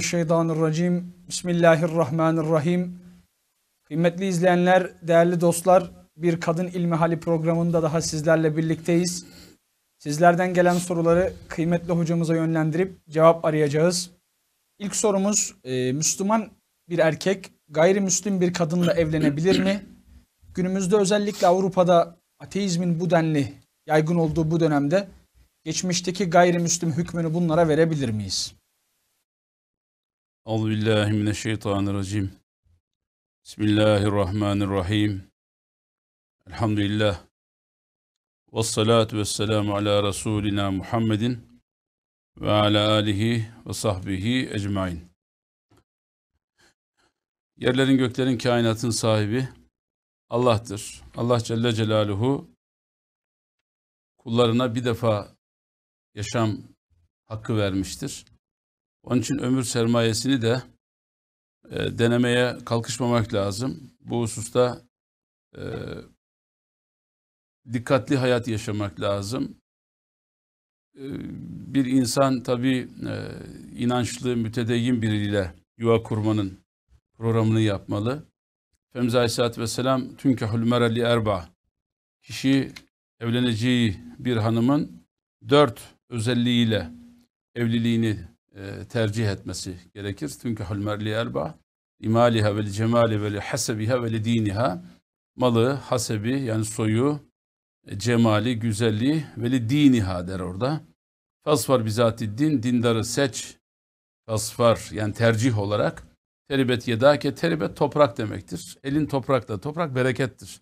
Mineşşeytanirracim. Bismillahirrahmanirrahim. Kıymetli izleyenler, değerli dostlar, bir kadın ilmi hali programında daha sizlerle birlikteyiz. Sizlerden gelen soruları kıymetli hocamıza yönlendirip cevap arayacağız. İlk sorumuz, e, Müslüman bir erkek gayrimüslim bir kadınla evlenebilir mi? Günümüzde özellikle Avrupa'da ateizmin bu denli yaygın olduğu bu dönemde geçmişteki gayrimüslim hükmünü bunlara verebilir miyiz? Euzu billahi mineşşeytanirracim. Bismillahirrahmanirrahim. Elhamdülillah. Ve salatu ve selamu ala Resulina Muhammedin ve ala alihi ve sahbihi ecmain. Yerlerin göklerin kainatın sahibi Allah'tır. Allah Celle Celaluhu kullarına bir defa yaşam hakkı vermiştir. Onun için ömür sermayesini de e, denemeye kalkışmamak lazım. Bu hususta e, dikkatli hayat yaşamak lazım. E, bir insan tabii e, inançlı, mütedeyyin biriyle yuva kurmanın programını yapmalı. Efendimiz Aleyhisselatü Vesselam tünkehül mereli erba kişi evleneceği bir hanımın dört özelliğiyle evliliğini e, tercih etmesi gerekir. çünkü merli erba imaliha ve cemali ve hasebiha ve diniha malı, hasebi yani soyu, e, cemali, güzelliği ve diniha der orada. Fasfar bizati din, dindarı seç. Fasfar yani tercih olarak. Teribet yedake, teribet toprak demektir. Elin toprakta, toprak berekettir.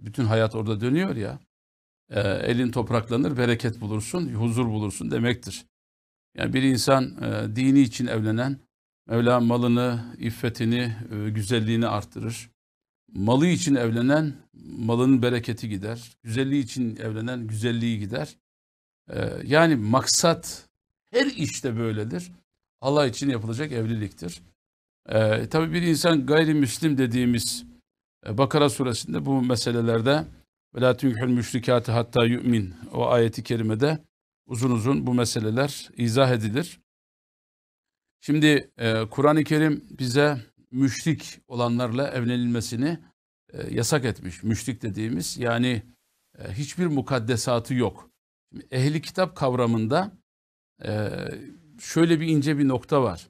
Bütün hayat orada dönüyor ya. E, elin topraklanır, bereket bulursun, huzur bulursun demektir. Yani bir insan e, dini için evlenen, Mevla malını, iffetini, e, güzelliğini arttırır. Malı için evlenen, malının bereketi gider. Güzelliği için evlenen, güzelliği gider. E, yani maksat her işte böyledir. Allah için yapılacak evliliktir. E, tabii bir insan gayrimüslim dediğimiz e, Bakara suresinde bu meselelerde وَلَا تُنْكِحُ الْمُشْرِكَاتِ hatta yu'min o ayeti kerimede uzun uzun bu meseleler izah edilir. Şimdi e, Kur'an-ı Kerim bize müşrik olanlarla evlenilmesini e, yasak etmiş. Müşrik dediğimiz yani e, hiçbir mukaddesatı yok. ehli kitap kavramında e, şöyle bir ince bir nokta var.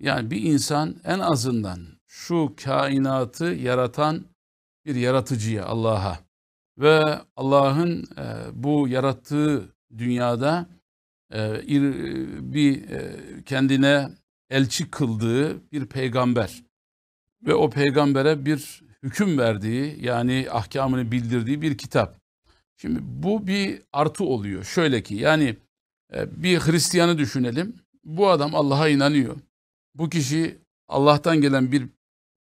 Yani bir insan en azından şu kainatı yaratan bir yaratıcıya Allah'a ve Allah'ın e, bu yarattığı dünyada e, bir e, kendine elçi kıldığı bir peygamber ve o peygambere bir hüküm verdiği yani ahkamını bildirdiği bir kitap. Şimdi bu bir artı oluyor. Şöyle ki yani e, bir Hristiyanı düşünelim. Bu adam Allah'a inanıyor. Bu kişi Allah'tan gelen bir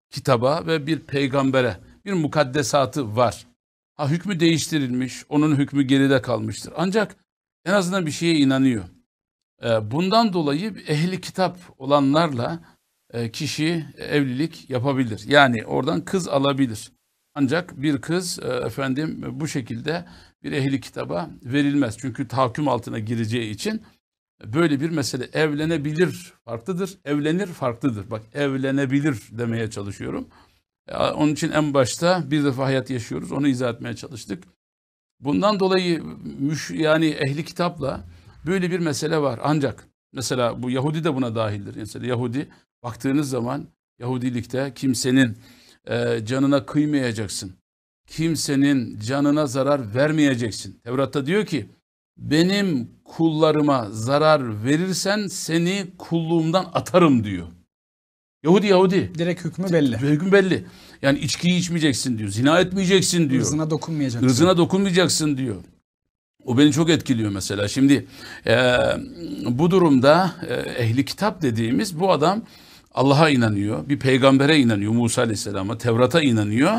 kitaba ve bir peygambere bir mukaddesatı var. Ha hükmü değiştirilmiş, onun hükmü geride kalmıştır. Ancak en azından bir şeye inanıyor. Ee, bundan dolayı ehli kitap olanlarla e, kişi e, evlilik yapabilir. Yani oradan kız alabilir. Ancak bir kız e, efendim bu şekilde bir ehli kitaba verilmez. Çünkü tahakküm altına gireceği için böyle bir mesele evlenebilir farklıdır. Evlenir farklıdır. Bak evlenebilir demeye çalışıyorum. Onun için en başta bir defa hayat yaşıyoruz. Onu izah etmeye çalıştık. Bundan dolayı müş, yani ehli kitapla böyle bir mesele var. Ancak mesela bu Yahudi de buna dahildir. Mesela Yahudi baktığınız zaman Yahudilikte kimsenin e, canına kıymayacaksın. Kimsenin canına zarar vermeyeceksin. Tevrat'ta diyor ki benim kullarıma zarar verirsen seni kulluğumdan atarım diyor. Yahudi Yahudi. Direkt hükmü belli. Hüküm belli. Yani içkiyi içmeyeceksin diyor. Zina etmeyeceksin diyor. Irzına dokunmayacaksın. Irzına dokunmayacaksın diyor. O beni çok etkiliyor mesela. Şimdi e, bu durumda e, ehli kitap dediğimiz bu adam Allah'a inanıyor. Bir peygambere inanıyor. Musa Aleyhisselam'a, Tevrat'a inanıyor.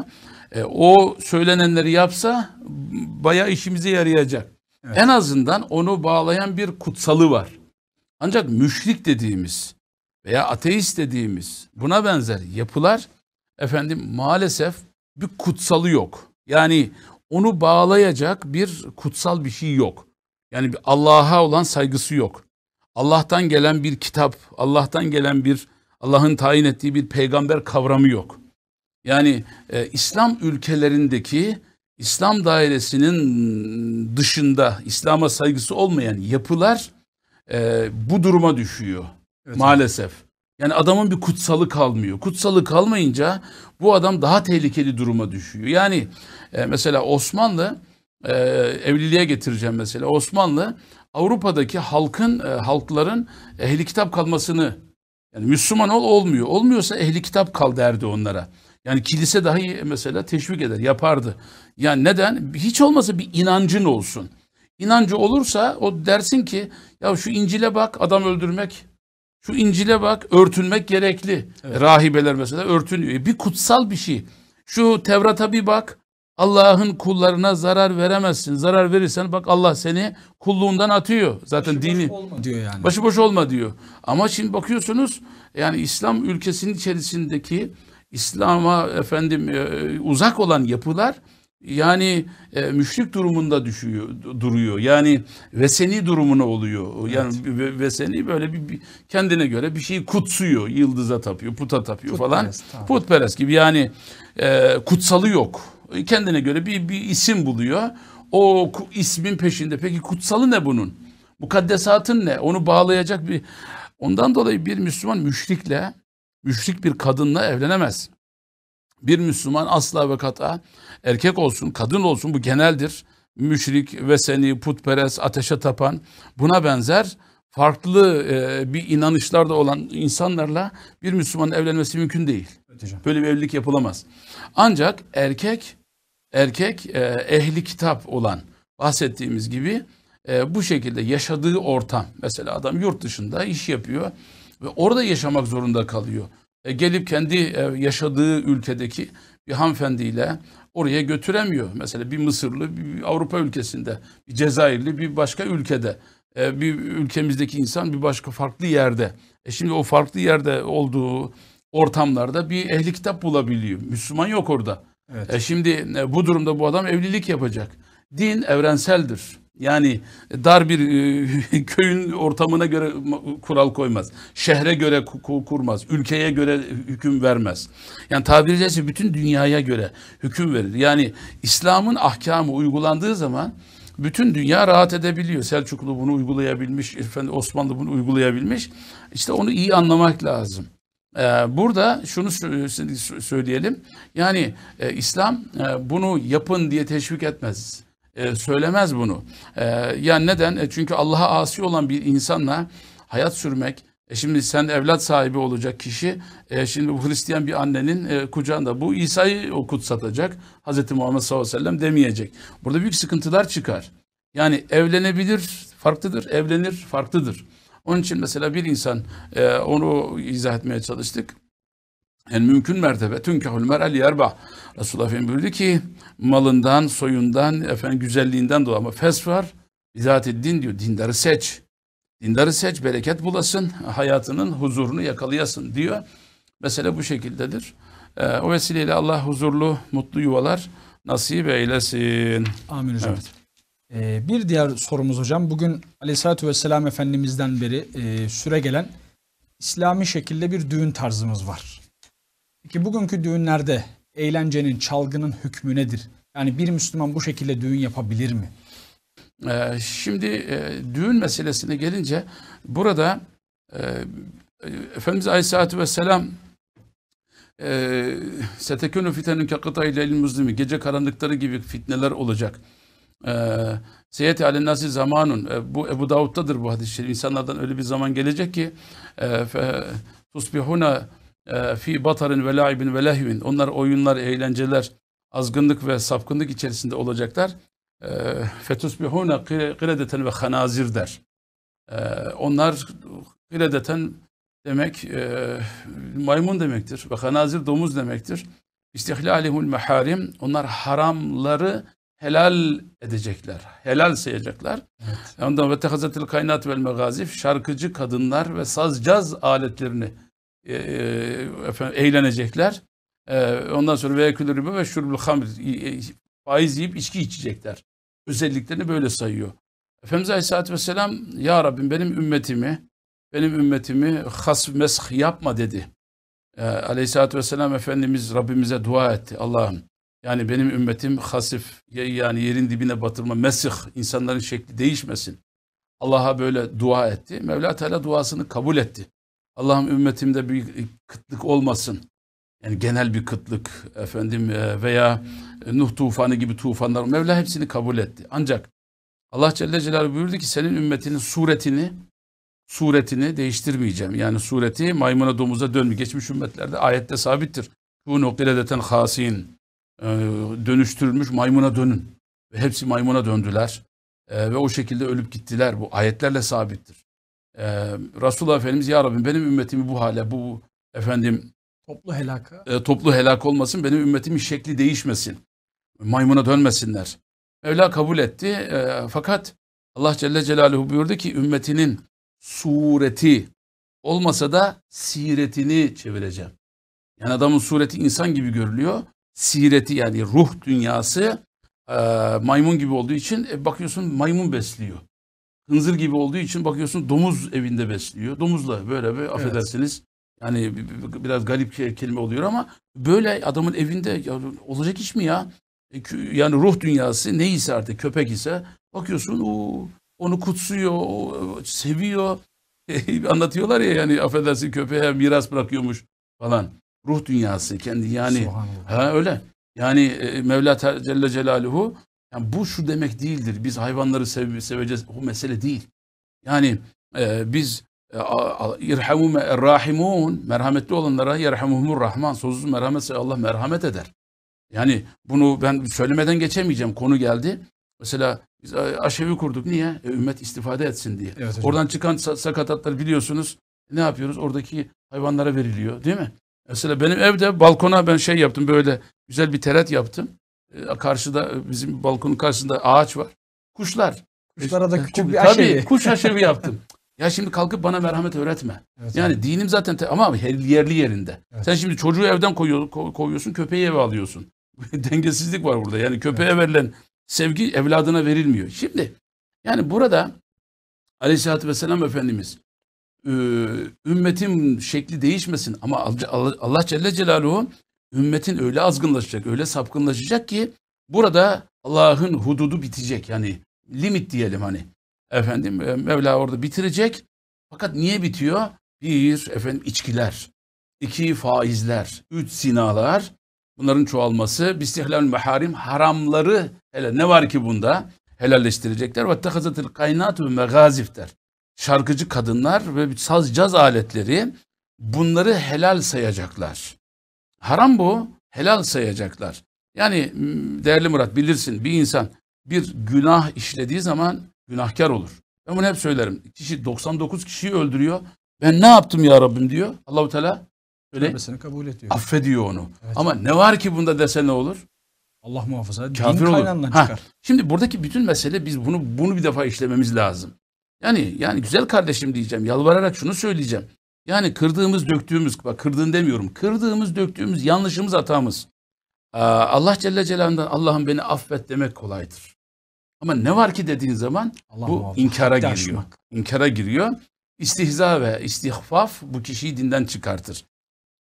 E, o söylenenleri yapsa baya işimize yarayacak. Evet. En azından onu bağlayan bir kutsalı var. Ancak müşrik dediğimiz veya ateist dediğimiz buna benzer yapılar efendim maalesef bir kutsalı yok. Yani onu bağlayacak bir kutsal bir şey yok. Yani Allah'a olan saygısı yok. Allah'tan gelen bir kitap, Allah'tan gelen bir Allah'ın tayin ettiği bir peygamber kavramı yok. Yani e, İslam ülkelerindeki İslam dairesinin dışında İslam'a saygısı olmayan yapılar e, bu duruma düşüyor evet, maalesef. Yani adamın bir kutsalı kalmıyor. Kutsalı kalmayınca bu adam daha tehlikeli duruma düşüyor. Yani e, mesela Osmanlı e, evliliğe getireceğim mesela. Osmanlı Avrupa'daki halkın e, halkların ehli kitap kalmasını yani Müslüman ol olmuyor. Olmuyorsa ehli kitap kal derdi onlara. Yani kilise dahi mesela teşvik eder, yapardı. Yani neden? Hiç olmasa bir inancın olsun. İnancı olursa o dersin ki ya şu İncil'e bak adam öldürmek şu İncil'e bak örtünmek gerekli. Evet. Rahibeler mesela örtünüyor. E, bir kutsal bir şey. Şu Tevrat'a bir bak. Allah'ın kullarına zarar veremezsin. Zarar verirsen bak Allah seni kulluğundan atıyor. Zaten başıboş dini. olma diyor yani. Başıboş olma diyor. Ama şimdi bakıyorsunuz yani İslam ülkesinin içerisindeki İslam'a efendim e, uzak olan yapılar yani e, müşrik durumunda düşüyor duruyor. Yani veseni durumuna oluyor. Yani evet. veseni böyle bir, bir kendine göre bir şeyi kutsuyor. Yıldıza tapıyor, puta tapıyor Putperest, falan. Tamam. Putperest gibi yani e, kutsalı yok. E, kendine göre bir bir isim buluyor. O ismin peşinde. Peki kutsalı ne bunun? Mukaddesatın ne? Onu bağlayacak bir Ondan dolayı bir Müslüman müşrikle, müşrik bir kadınla evlenemez. Bir Müslüman asla ve kata erkek olsun, kadın olsun bu geneldir. Müşrik, veseni, putperest, ateşe tapan buna benzer farklı e, bir inanışlarda olan insanlarla bir Müslümanın evlenmesi mümkün değil. Öteceğim. Böyle bir evlilik yapılamaz. Ancak erkek erkek e, ehli kitap olan bahsettiğimiz gibi e, bu şekilde yaşadığı ortam mesela adam yurt dışında iş yapıyor ve orada yaşamak zorunda kalıyor. E, gelip kendi e, yaşadığı ülkedeki bir hanımefendiyle oraya götüremiyor. Mesela bir Mısırlı, bir Avrupa ülkesinde, bir Cezayirli, bir başka ülkede, e, bir ülkemizdeki insan bir başka farklı yerde. E şimdi o farklı yerde olduğu ortamlarda bir ehli kitap bulabiliyor. Müslüman yok orada. Evet. E şimdi bu durumda bu adam evlilik yapacak. Din evrenseldir. Yani dar bir e, köyün ortamına göre kural koymaz. Şehre göre kurmaz. Ülkeye göre hüküm vermez. Yani tabiri caizse bütün dünyaya göre hüküm verir. Yani İslam'ın ahkamı uygulandığı zaman bütün dünya rahat edebiliyor. Selçuklu bunu uygulayabilmiş, efendim Osmanlı bunu uygulayabilmiş. İşte onu iyi anlamak lazım. Ee, burada şunu söyleyelim. Yani e, İslam e, bunu yapın diye teşvik etmez e, söylemez bunu. E, yani neden? E, çünkü Allah'a asi olan bir insanla hayat sürmek, e şimdi sen evlat sahibi olacak kişi, e şimdi bu Hristiyan bir annenin e, kucağında bu İsa'yı o kutsatacak, Hazreti Muhammed sallallahu aleyhi ve sellem demeyecek. Burada büyük sıkıntılar çıkar. Yani evlenebilir farklıdır, evlenir farklıdır. Onun için mesela bir insan, e, onu izah etmeye çalıştık. En mümkün mertebe tünkahül mer'el yerbah. Resulullah Efendimiz buyurdu ki malından, soyundan, efendim güzelliğinden dolayı ama fes var. Bizati din diyor. Dindarı seç. Dindarı seç, bereket bulasın, hayatının huzurunu yakalayasın diyor. Mesele bu şekildedir. Ee, o vesileyle Allah huzurlu, mutlu yuvalar nasip eylesin. Amin hocam. Evet. Ee, bir diğer sorumuz hocam. Bugün Aleyhisselatü Vesselam Efendimiz'den beri e, süre gelen İslami şekilde bir düğün tarzımız var. Peki bugünkü düğünlerde eğlencenin, çalgının hükmü nedir? Yani bir Müslüman bu şekilde düğün yapabilir mi? Ee, şimdi e, düğün meselesine gelince burada e, Efendimiz Aleyhisselatü Vesselam e, Setekönü fitenün kakıta ile muslimi gece karanlıkları gibi fitneler olacak. E, Seyyeti alennasi zamanun e, bu Ebu Davud'dadır bu hadis-i şerif. İnsanlardan öyle bir zaman gelecek ki tusbihuna ee, fi batarın ve laibin ve lehvin. Onlar oyunlar, eğlenceler, azgınlık ve sapkınlık içerisinde olacaklar. Ee, fetusbihuna kredeten ve hanazir der. Ee, onlar kredeten demek e, maymun demektir. Ve hanazir domuz demektir. İstihlalihul meharim. Onlar haramları helal edecekler. Helal sayacaklar. Evet. Ondan ve tehazetil kaynat vel megazif şarkıcı kadınlar ve sazcaz aletlerini e, efendim, eğlenecekler. E, ondan sonra ve riba ve şurbul hamr e, e, faiz yiyip içki içecekler. Özelliklerini böyle sayıyor. Efendimiz Aleyhisselatü Vesselam Ya Rabbim benim ümmetimi benim ümmetimi has mesh yapma dedi. E, Aleyhisselatü Vesselam Efendimiz Rabbimize dua etti. Allah'ım yani benim ümmetim hasif yani yerin dibine batırma mesih insanların şekli değişmesin. Allah'a böyle dua etti. Mevla Teala duasını kabul etti. Allah'ım ümmetimde bir kıtlık olmasın. Yani genel bir kıtlık efendim e, veya Nuh tufanı gibi tufanlar. Mevla hepsini kabul etti. Ancak Allah Celle Celaluhu buyurdu ki senin ümmetinin suretini suretini değiştirmeyeceğim. Yani sureti maymuna domuza dönme Geçmiş ümmetlerde ayette sabittir. Bu noktada nokiledeten hasin e, dönüştürülmüş maymuna dönün. hepsi maymuna döndüler. E, ve o şekilde ölüp gittiler. Bu ayetlerle sabittir. Ee, Resulullah Efendimiz ya Rabbim benim ümmetimi bu hale bu efendim toplu helak e, toplu helak olmasın benim ümmetimin şekli değişmesin. Maymuna dönmesinler. Mevla kabul etti. E, fakat Allah Celle Celaluhu buyurdu ki ümmetinin sureti olmasa da siretini çevireceğim. Yani adamın sureti insan gibi görülüyor. Sireti yani ruh dünyası e, maymun gibi olduğu için e, bakıyorsun maymun besliyor hınzır gibi olduğu için bakıyorsun domuz evinde besliyor. Domuzla böyle bir affedersiniz. Yani biraz garip kelime oluyor ama böyle adamın evinde ya, olacak iş mi ya? E, yani ruh dünyası neyse artık köpek ise bakıyorsun o onu kutsuyor, e, seviyor. E, anlatıyorlar ya yani affedersin köpeğe miras bırakıyormuş falan. Ruh dünyası kendi yani ha öyle. Yani Mevla Celle Celaluhu yani bu şu demek değildir. Biz hayvanları sev seveceğiz. Bu mesele değil. Yani e, biz e, irhamu rahimun merhametli olanlara yerhamuhumur rahman sözsüz merhametse Allah merhamet eder. Yani bunu ben söylemeden geçemeyeceğim. Konu geldi. Mesela biz e, aşevi kurduk. Niye? E, ümmet istifade etsin diye. Evet, Oradan çıkan sakatatlar biliyorsunuz. Ne yapıyoruz? Oradaki hayvanlara veriliyor değil mi? Mesela benim evde balkona ben şey yaptım böyle güzel bir teret yaptım. E, karşıda e, bizim balkonun karşısında ağaç var. Kuşlar. Kuşlara da e, küçük bir aşevi. Tabii kuş aşevi yaptım. Ya şimdi kalkıp bana merhamet öğretme. Evet, yani abi. dinim zaten ama yerli yerinde. Evet. Sen şimdi çocuğu evden koyuyor, koyuyorsun, köpeği eve alıyorsun. Dengesizlik var burada. Yani köpeğe evet. verilen sevgi evladına verilmiyor. Şimdi yani burada Aleyhisselatü Vesselam Efendimiz ümmetim şekli değişmesin ama Allah Celle Celaluhu ümmetin öyle azgınlaşacak, öyle sapkınlaşacak ki burada Allah'ın hududu bitecek. Yani limit diyelim hani. Efendim e, Mevla orada bitirecek. Fakat niye bitiyor? Bir, efendim içkiler. iki faizler. Üç, sinalar. Bunların çoğalması. Bistihlal meharim haramları. Hele ne var ki bunda? Helalleştirecekler. Ve tehazatil kaynat ve megazif der. Şarkıcı kadınlar ve saz caz aletleri bunları helal sayacaklar. Haram bu, helal sayacaklar. Yani değerli Murat bilirsin bir insan bir günah işlediği zaman günahkar olur. Ben bunu hep söylerim. Kişi 99 kişiyi öldürüyor. Ben ne yaptım ya Rabbim diyor. Allahu Teala öyle kabul ediyor. Affediyor onu. Evet. Ama ne var ki bunda dese ne olur? Allah muhafaza. Kafir din olur. çıkar. Şimdi buradaki bütün mesele biz bunu bunu bir defa işlememiz lazım. Yani yani güzel kardeşim diyeceğim. Yalvararak şunu söyleyeceğim. Yani kırdığımız döktüğümüz, bak kırdığın demiyorum, kırdığımız döktüğümüz yanlışımız hatamız. Allah Celle Celaluhu'ndan Allah'ım beni affet demek kolaydır. Ama ne var ki dediğin zaman Allah bu muhafaza. inkara giriyor. Aşmak. İnkara giriyor. İstihza ve istihfaf bu kişiyi dinden çıkartır.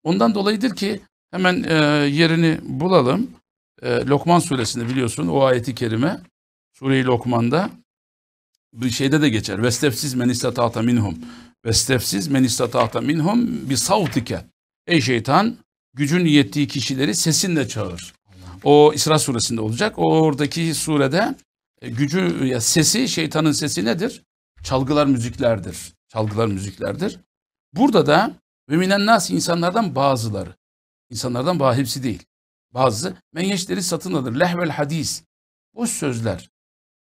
Ondan dolayıdır ki hemen e, yerini bulalım. E, Lokman suresinde biliyorsun o ayeti kerime Sure-i Lokman'da bir şeyde de geçer. Vestefsiz men istatata minhum ve stefsiz men istatahta minhum bi savtike. Ey şeytan gücün yettiği kişileri sesinle çağır. O İsra suresinde olacak. O oradaki surede e, gücü ya sesi şeytanın sesi nedir? Çalgılar müziklerdir. Çalgılar müziklerdir. Burada da müminen minen nas insanlardan bazıları. insanlardan bazı hepsi değil. Bazı menyeçleri satın alır. Lehvel hadis. Boş sözler.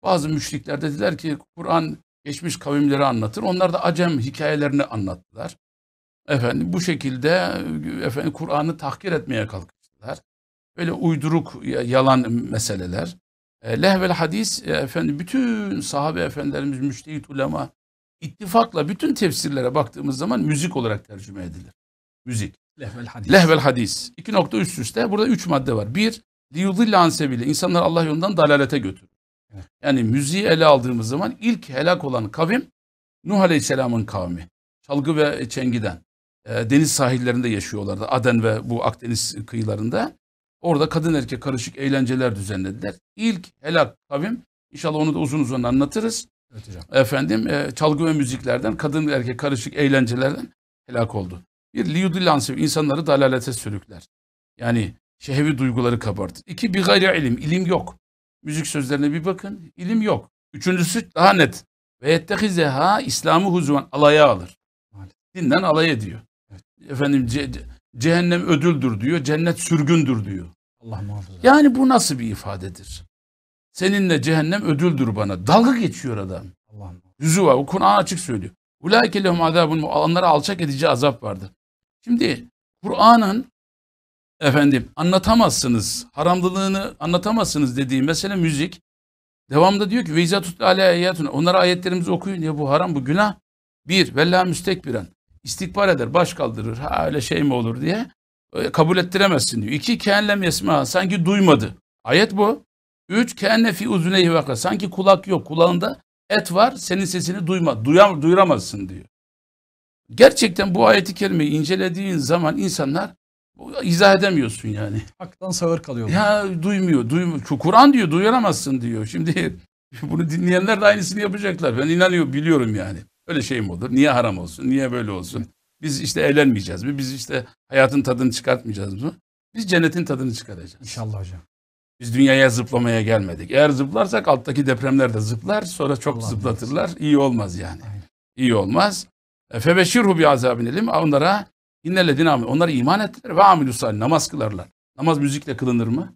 Bazı müşrikler dediler ki Kur'an geçmiş kavimleri anlatır. Onlar da Acem hikayelerini anlattılar. Efendim bu şekilde efendim Kur'an'ı tahkir etmeye kalkıştılar. Böyle uyduruk yalan meseleler. E, lehvel hadis e, efendim bütün sahabe efendilerimiz müştehit ulema ittifakla bütün tefsirlere baktığımız zaman müzik olarak tercüme edilir. Müzik. Lehvel hadis. Lehvel hadis. İki nokta üst üste. Burada üç madde var. Bir, liyudillan sebili. İnsanlar Allah yolundan dalalete götürür. Yani müziği ele aldığımız zaman ilk helak olan kavim Nuh Aleyhisselam'ın kavmi. Çalgı ve çengiden. E, deniz sahillerinde yaşıyorlardı. Aden ve bu Akdeniz kıyılarında. Orada kadın erkek karışık eğlenceler düzenlediler. İlk helak kavim. İnşallah onu da uzun uzun anlatırız. Evet hocam. Efendim e, çalgı ve müziklerden, kadın erkek karışık eğlencelerden helak oldu. Bir liyudilansiv insanları dalalete sürükler. Yani şehvi duyguları kabartır. İki bir gayri ilim, ilim yok. Müzik sözlerine bir bakın. İlim yok. Üçüncüsü daha net. Ve yettehizeha İslam'ı huzuvan alaya alır. Dinden alay ediyor. Evet. Efendim ce, cehennem ödüldür diyor. Cennet sürgündür diyor. Allah muhafaza. Yani bu nasıl bir ifadedir? Seninle cehennem ödüldür bana. Dalga geçiyor adam. Allah muhafaza Yüzü var. Kur'an açık söylüyor. Ulaike lehum azabun onlara alçak edici azap vardır. Şimdi Kur'an'ın efendim anlatamazsınız, haramlılığını anlatamazsınız dediği mesele müzik. devamda diyor ki veyza tutlu aleyhiyatun. Onlara ayetlerimizi okuyun ya bu haram bu günah. Bir, vella müstekbiren. istikbar eder, baş kaldırır. Ha öyle şey mi olur diye. kabul ettiremezsin diyor. İki, keenlem yesma. Sanki duymadı. Ayet bu. Üç, keenne fi uzuneyhi vaka. Sanki kulak yok. Kulağında et var. Senin sesini duyma, duyam, duyuramazsın diyor. Gerçekten bu ayeti kerimeyi incelediğin zaman insanlar izah edemiyorsun yani. Haktan sağır kalıyor. Ya duymuyor. duymuyor. Kur'an diyor duyaramazsın diyor. Şimdi bunu dinleyenler de aynısını yapacaklar. Ben inanıyorum biliyorum yani. Öyle şey mi olur? Niye haram olsun? Niye böyle olsun? Biz işte eğlenmeyeceğiz mi? Biz işte hayatın tadını çıkartmayacağız mı? Biz cennetin tadını çıkaracağız. İnşallah hocam. Biz dünyaya zıplamaya gelmedik. Eğer zıplarsak alttaki depremler de zıplar. Sonra çok Allah zıplatırlar. Bilir. İyi olmaz yani. Aynen. İyi olmaz. E, Febeşirhu bi azabin elim. Onlara İnnellezine amil. Onlar iman ettiler ve amilüsal namaz kılarlar. Namaz müzikle kılınır mı?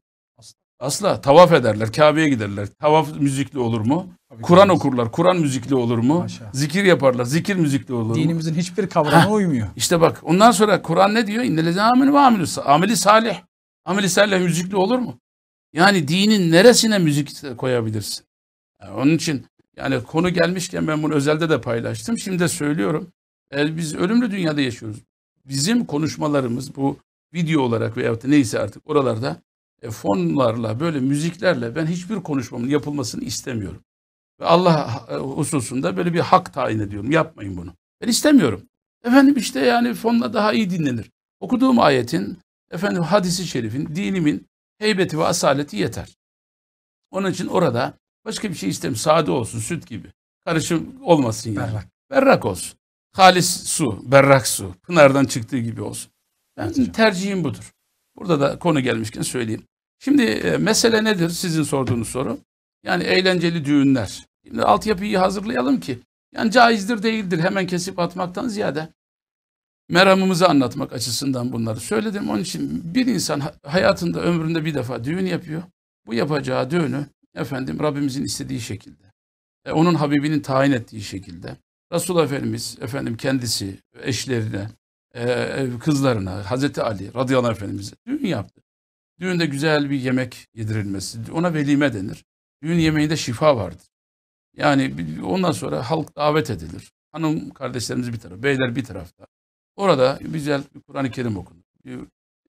Asla. Tavaf ederler. Kabe'ye giderler. Tavaf müzikli olur mu? Kur'an okurlar. Kur'an müzikli olur mu? Haşa. Zikir yaparlar. Zikir müzikli olur mu? Dinimizin hiçbir kavramı ha. uymuyor. İşte bak ondan sonra Kur'an ne diyor? İnnelezine amil ve amilüsal. Ameli salih. Ameli salih müzikli olur mu? Yani dinin neresine müzik koyabilirsin? Yani onun için yani konu gelmişken ben bunu özelde de paylaştım. Şimdi de söylüyorum. biz ölümlü dünyada yaşıyoruz bizim konuşmalarımız bu video olarak veyahut da neyse artık oralarda e, fonlarla böyle müziklerle ben hiçbir konuşmamın yapılmasını istemiyorum. Ve Allah e, hususunda böyle bir hak tayin ediyorum. Yapmayın bunu. Ben istemiyorum. Efendim işte yani fonla daha iyi dinlenir. Okuduğum ayetin, efendim hadisi şerifin, dinimin heybeti ve asaleti yeter. Onun için orada başka bir şey istemiyorum. Sade olsun, süt gibi. Karışım olmasın yani. Berrak, Berrak olsun. Halis su, berrak su. Pınardan çıktığı gibi olsun. Ben Hocam. tercihim budur. Burada da konu gelmişken söyleyeyim. Şimdi e, mesele nedir sizin sorduğunuz soru? Yani eğlenceli düğünler. Şimdi altyapıyı hazırlayalım ki. Yani caizdir değildir hemen kesip atmaktan ziyade meramımızı anlatmak açısından bunları söyledim. Onun için bir insan hayatında ömründe bir defa düğün yapıyor. Bu yapacağı düğünü efendim Rabbimizin istediği şekilde, e, onun Habibinin tayin ettiği şekilde, Resul Efendimiz efendim kendisi eşlerine, e, e, kızlarına Hazreti Ali radıyallahu efendimize düğün yaptı. Düğünde güzel bir yemek yedirilmesi, ona velime denir. Düğün yemeğinde şifa vardır. Yani ondan sonra halk davet edilir. Hanım kardeşlerimiz bir taraf, beyler bir tarafta. Orada güzel Kur'an-ı Kerim okunur.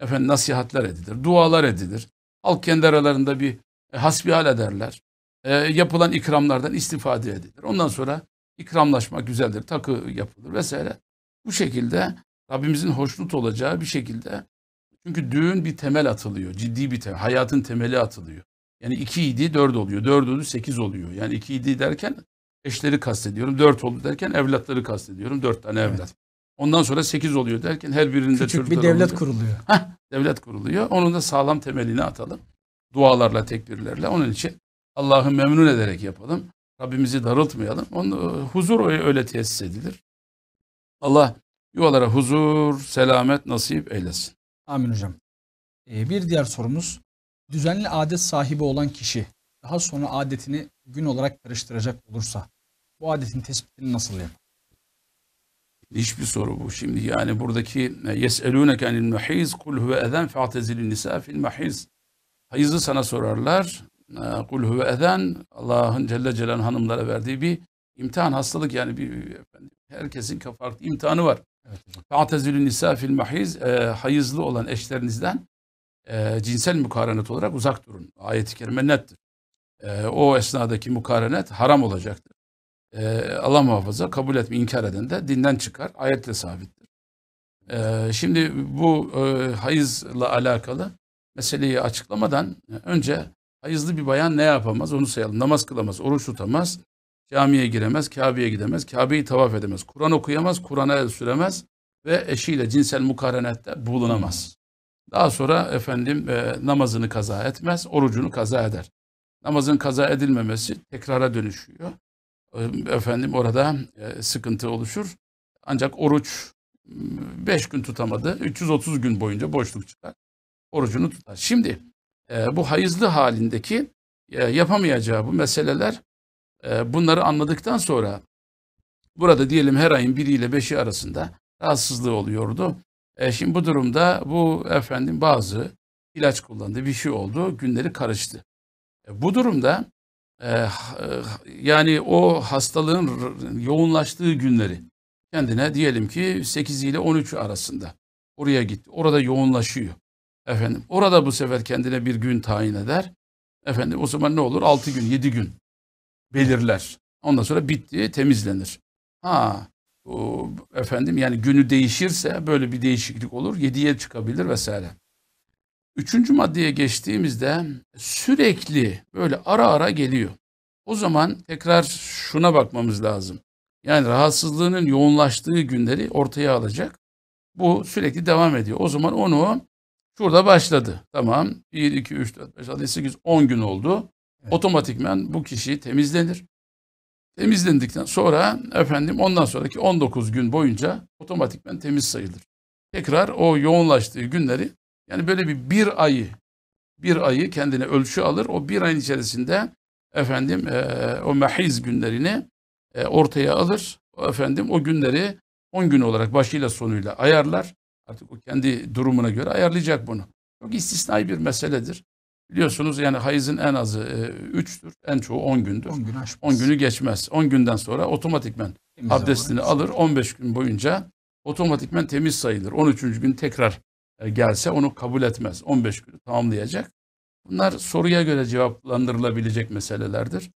Efendim nasihatler edilir, dualar edilir. Halk kendi aralarında bir e, hasbihal ederler. E, yapılan ikramlardan istifade edilir. Ondan sonra ikramlaşma güzeldir, takı yapılır vesaire. Bu şekilde Rabbimizin hoşnut olacağı bir şekilde çünkü düğün bir temel atılıyor. Ciddi bir temel. Hayatın temeli atılıyor. Yani iki idi dört oluyor. Dört oldu sekiz oluyor. Yani iki idi derken eşleri kastediyorum. Dört oldu derken evlatları kastediyorum. Dört tane evet. evlat. Ondan sonra sekiz oluyor derken her birinde Küçük bir devlet olunca. kuruluyor. Heh, devlet kuruluyor. Onun da sağlam temelini atalım. Dualarla, tekbirlerle. Onun için Allah'ı memnun ederek yapalım. Rabbimizi darıltmayalım. Onu, huzur öyle tesis edilir. Allah yuvalara huzur, selamet nasip eylesin. Amin hocam. Ee, bir diğer sorumuz. Düzenli adet sahibi olan kişi daha sonra adetini gün olarak karıştıracak olursa bu adetin tespitini nasıl yapar? Hiçbir soru bu. Şimdi yani buradaki e, yeselûneke anil mehiz kul huve eden fe'atezilin nisa fil mehiz. Hayızı sana sorarlar. Ee, kul huve eden Allah'ın Celle Celal hanımlara verdiği bir imtihan hastalık yani bir efendim, herkesin farklı imtihanı var. Fa'tezülü nisa fil mahiz e, hayızlı olan eşlerinizden e, cinsel mukarenet olarak uzak durun. Ayet-i kerime nettir. E, o esnadaki mukarenet haram olacaktır. E, Allah muhafaza kabul etme, inkar eden de dinden çıkar. Ayetle sabittir. E, şimdi bu e, hayızla alakalı meseleyi açıklamadan önce Hayızlı bir bayan ne yapamaz onu sayalım. Namaz kılamaz, oruç tutamaz, camiye giremez, Kabe'ye gidemez, Kabe'yi tavaf edemez, Kur'an okuyamaz, Kur'an'a el süremez ve eşiyle cinsel mukarenette bulunamaz. Daha sonra efendim e, namazını kaza etmez, orucunu kaza eder. Namazın kaza edilmemesi tekrara dönüşüyor. E, efendim orada e, sıkıntı oluşur. Ancak oruç 5 gün tutamadı, 330 gün boyunca boşluk çıkar. Orucunu tutar. Şimdi ee, bu hayızlı halindeki e, yapamayacağı bu meseleler e, bunları anladıktan sonra burada diyelim her ayın biriyle beşi arasında rahatsızlığı oluyordu. E, şimdi bu durumda bu efendim bazı ilaç kullandı, bir şey oldu, günleri karıştı. bu durumda yani o hastalığın yoğunlaştığı günleri kendine diyelim ki 8 ile 13 arasında oraya gitti. Orada yoğunlaşıyor. Efendim orada bu sefer kendine bir gün tayin eder. Efendim o zaman ne olur? Altı gün, yedi gün belirler. Ondan sonra bitti, temizlenir. Ha o, efendim yani günü değişirse böyle bir değişiklik olur. yediye çıkabilir vesaire. Üçüncü maddeye geçtiğimizde sürekli böyle ara ara geliyor. O zaman tekrar şuna bakmamız lazım. Yani rahatsızlığının yoğunlaştığı günleri ortaya alacak. Bu sürekli devam ediyor. O zaman onu Şurada başladı. Tamam. 1, 2, 3, 4, 5, 6, 8, 10 gün oldu. Evet. Otomatikmen bu kişi temizlenir. Temizlendikten sonra efendim ondan sonraki 19 gün boyunca otomatikmen temiz sayılır. Tekrar o yoğunlaştığı günleri yani böyle bir bir ayı bir ayı kendine ölçü alır. O bir ayın içerisinde efendim e, o mehiz günlerini e, ortaya alır. Efendim o günleri 10 gün olarak başıyla sonuyla ayarlar. Artık o kendi durumuna göre ayarlayacak bunu. Çok istisnai bir meseledir. Biliyorsunuz yani hayızın en azı 3'tür, e, en çoğu 10 gündür. 10 günü geçmez. 10 günden sonra otomatikmen temiz abdestini olur. alır. 15 gün boyunca otomatikmen temiz sayılır. 13. gün tekrar e, gelse onu kabul etmez. 15 günü tamamlayacak. Bunlar soruya göre cevaplandırılabilecek meselelerdir.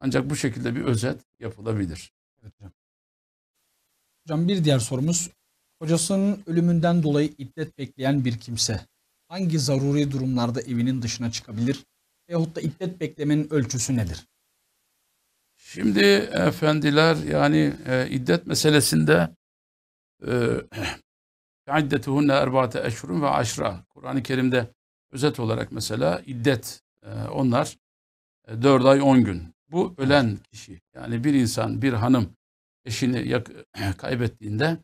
Ancak bu şekilde bir özet yapılabilir. Evet hocam. Hocam bir diğer sorumuz Kocasının ölümünden dolayı iddet bekleyen bir kimse hangi zaruri durumlarda evinin dışına çıkabilir veyahut da iddet beklemenin ölçüsü nedir? Şimdi efendiler yani e, iddet meselesinde e, iddetuhunne erbaate eşhurun ve aşra. Kur'an-ı Kerim'de özet olarak mesela iddet e, onlar e, 4 ay 10 gün. Bu ölen kişi yani bir insan bir hanım eşini yak kaybettiğinde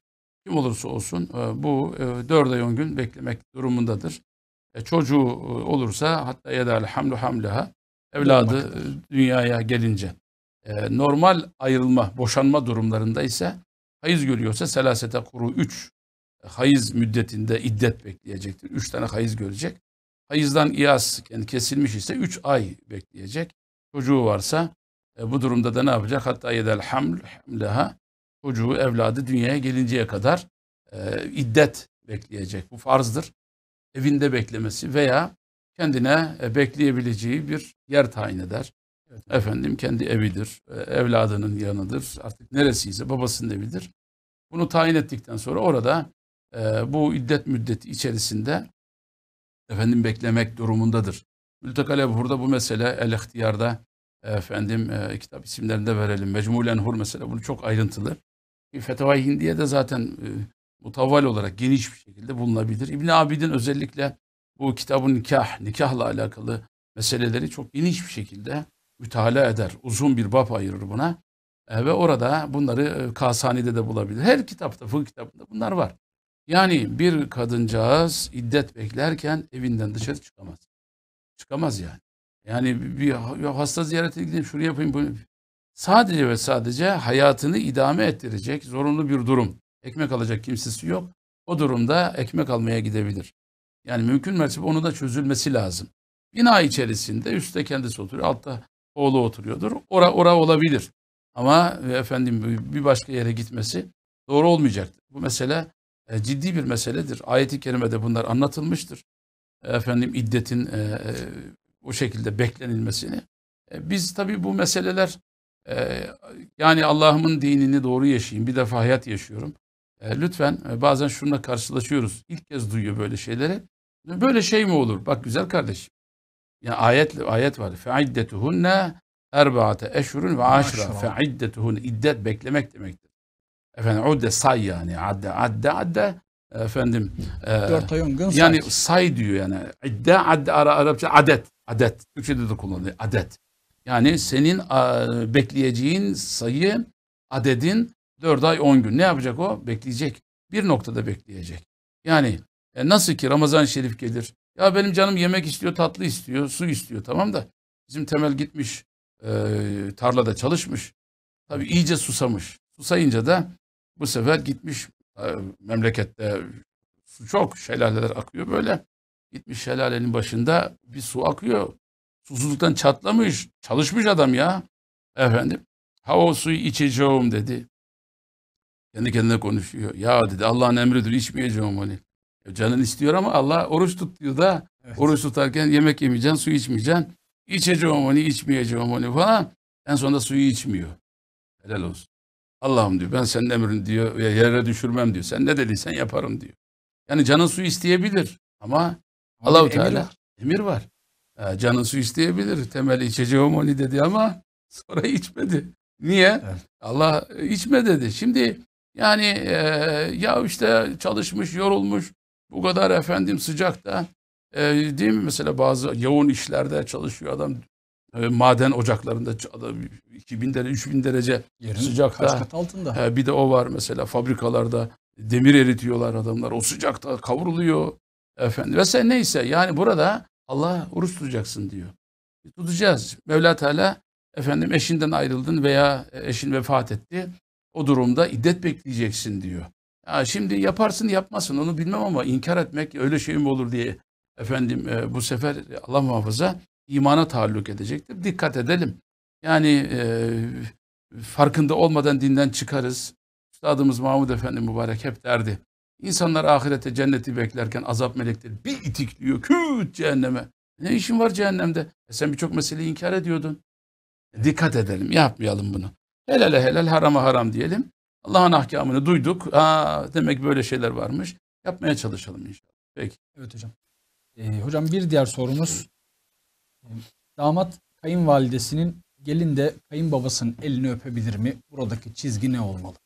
kim olursa olsun e, bu 4 e, ay 10 gün beklemek durumundadır. E, çocuğu olursa hatta yedal hamlu hamleha evladı dünyaya gelince. Normal ayrılma, boşanma durumlarında ise hayız görüyorsa selasete kuru 3 hayız müddetinde iddet bekleyecektir. 3 tane hayız görecek. Hayızdan iyas yani kesilmiş ise 3 ay bekleyecek. Çocuğu varsa bu durumda da ne yapacak? Hatta yedel haml hamlaha çocuğu, evladı dünyaya gelinceye kadar e, iddet bekleyecek. Bu farzdır. Evinde beklemesi veya kendine e, bekleyebileceği bir yer tayin eder. Evet. Efendim kendi evidir, e, evladının yanıdır, artık neresiyse babasının evidir. Bunu tayin ettikten sonra orada e, bu iddet müddeti içerisinde efendim beklemek durumundadır. Mültekale burada bu mesele el ihtiyarda e, efendim e, kitap isimlerinde verelim. Mecmulen Hur mesela bunu çok ayrıntılı. Fetavai Hindiye de zaten e, mutavval olarak geniş bir şekilde bulunabilir. İbn Abidin özellikle bu kitabın nikah, nikahla alakalı meseleleri çok geniş bir şekilde müteala eder. Uzun bir bab ayırır buna. E, ve orada bunları e, Kasani'de de bulabilir. Her kitapta, fıkıh kitabında bunlar var. Yani bir kadıncağız iddet beklerken evinden dışarı çıkamaz. Çıkamaz yani. Yani bir hasta ziyarete gideyim şunu yapayım bunu sadece ve sadece hayatını idame ettirecek zorunlu bir durum. Ekmek alacak kimsesi yok. O durumda ekmek almaya gidebilir. Yani mümkün mertebe onu da çözülmesi lazım. Bina içerisinde üstte kendisi oturuyor, altta oğlu oturuyordur. Ora ora olabilir. Ama efendim bir başka yere gitmesi doğru olmayacaktır. Bu mesele e, ciddi bir meseledir. Ayet-i kerimede bunlar anlatılmıştır. Efendim iddetin e, e, o şekilde beklenilmesini. E, biz tabii bu meseleler ee, yani Allah'ımın dinini doğru yaşayayım. Bir defa hayat yaşıyorum. Ee, lütfen e, bazen şununla karşılaşıyoruz. İlk kez duyuyor böyle şeyleri. Böyle şey mi olur? Bak güzel kardeşim. Yani ayet ayet var. Feiddetuhunne erbaate eşhurun ve aşra. Feiddetuhun iddet beklemek demektir. Efendim udde say yani. Adde adde adde efendim e, Dört ay on gün yani say diyor yani idde adde ara Arapça adet adet Türkçe'de de kullanılıyor adet yani senin bekleyeceğin sayı adedin 4 ay 10 gün. Ne yapacak o? Bekleyecek. Bir noktada bekleyecek. Yani e nasıl ki Ramazan Şerif gelir. Ya benim canım yemek istiyor, tatlı istiyor, su istiyor tamam da. Bizim temel gitmiş e, tarlada çalışmış. Tabii iyice susamış. Susayınca da bu sefer gitmiş e, memlekette su çok şelaleler akıyor böyle. Gitmiş şelalenin başında bir su akıyor. Susuzluktan çatlamış, çalışmış adam ya. Efendim, hava suyu içeceğim dedi. Kendi kendine konuşuyor. Ya dedi Allah'ın emridir içmeyeceğim hani. E, canın istiyor ama Allah oruç tut diyor da evet. oruç tutarken yemek yemeyeceksin, su içmeyeceksin. İçeceğim hani, içmeyeceğim hani falan. En sonunda suyu içmiyor. Helal olsun. Allah'ım diyor ben senin emrin diyor yere düşürmem diyor. Sen ne dediysen yaparım diyor. Yani canın su isteyebilir ama, ama allah Teala emir var. emir var. E, ee, canın su isteyebilir. Temel içeceğim homoni dedi ama sonra içmedi. Niye? Evet. Allah içme dedi. Şimdi yani e, ya işte çalışmış, yorulmuş, bu kadar efendim sıcakta e, değil mi? Mesela bazı yoğun işlerde çalışıyor adam e, maden ocaklarında adam 2000 derece 3000 derece Yerin sıcakta. Kaç kat altında. E, bir de o var mesela fabrikalarda demir eritiyorlar adamlar. O sıcakta kavruluyor efendim. Ve sen neyse yani burada Allah oruç tutacaksın diyor. Tutacağız. Mevla Teala efendim eşinden ayrıldın veya eşin vefat etti. O durumda iddet bekleyeceksin diyor. Ya şimdi yaparsın yapmasın onu bilmem ama inkar etmek öyle şey mi olur diye efendim e, bu sefer Allah muhafaza imana taalluk edecektir. Dikkat edelim. Yani e, farkında olmadan dinden çıkarız. Üstadımız Mahmud Efendi mübarek hep derdi. İnsanlar ahirette cenneti beklerken azap melekleri bir itikliyor küt cehenneme. Ne işin var cehennemde? E sen birçok meseleyi inkar ediyordun. E dikkat edelim yapmayalım bunu. Helale helal harama haram diyelim. Allah'ın ahkamını duyduk. Aa, demek böyle şeyler varmış. Yapmaya çalışalım inşallah. Peki. Evet hocam. Ee, hocam bir diğer sorumuz. Damat kayınvalidesinin gelin de kayınbabasının elini öpebilir mi? Buradaki çizgi ne olmalı?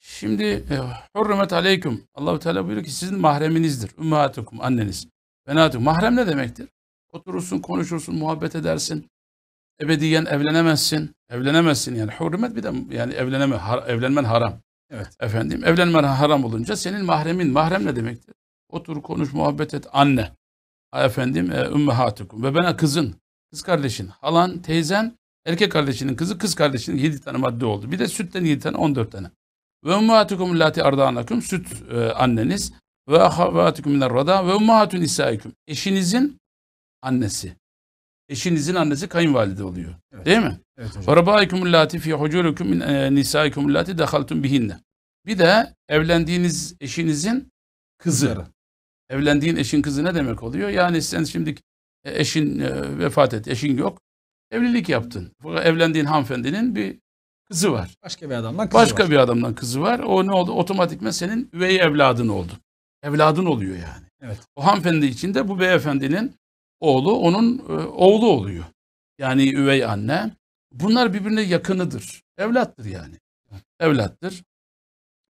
Şimdi e, hürmet aleyküm. Allahu Teala buyuruyor ki sizin mahreminizdir. Ümmahatukum anneniz. Benatukum. Mahrem ne demektir? Oturursun, konuşursun, muhabbet edersin. Ebediyen evlenemezsin. Evlenemezsin yani. Hürmet bir de yani evleneme, har, evlenmen haram. Evet. Efendim evlenmen haram olunca senin mahremin. Mahrem ne demektir? Otur, konuş, muhabbet et. Anne. Efendim e, ümmahatukum. Ve bana kızın, kız kardeşin, halan, teyzen, erkek kardeşinin kızı, kız kardeşinin yedi tane madde oldu. Bir de sütten yedi tane, on dört tane. Ve ummahatukum allati ardanakum süt e, anneniz ve ahavatukum min rada ve ummahatun nisaikum. Eşinizin annesi. Eşinizin annesi kayınvalide oluyor. Evet. Değil mi? Evet hocam. Farabaikum fi hucurukum min e, nisaikum allati dakhaltum bihinne. Bir de evlendiğiniz eşinizin kızı. Kızları. Evlendiğin eşin kızı ne demek oluyor? Yani sen şimdi e, eşin e, vefat et, eşin yok. Evlilik yaptın. Evlendiğin hanımefendinin bir kızı var. Başka bir adamdan kızı Başka var. bir adamdan kızı var. O ne oldu? Otomatikman senin üvey evladın oldu. Evladın oluyor yani. Evet. O hanımefendi için de bu beyefendinin oğlu onun e, oğlu oluyor. Yani üvey anne. Bunlar birbirine yakınıdır. Evlattır yani. Evlattır.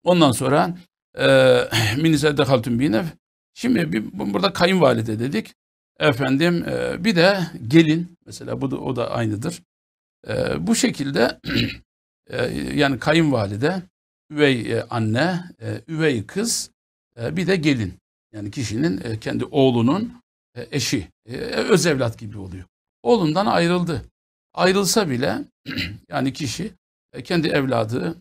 Ondan sonra e, minise dehaltun binev. Şimdi bir, burada kayınvalide dedik. Efendim e, bir de gelin mesela bu da, o da aynıdır. E, bu şekilde Ee, yani kayınvalide, üvey e, anne, e, üvey kız, e, bir de gelin. Yani kişinin kendi oğlunun eşi, öz evlat gibi oluyor. Oğlundan ayrıldı. Ayrılsa bile yani kişi kendi evladı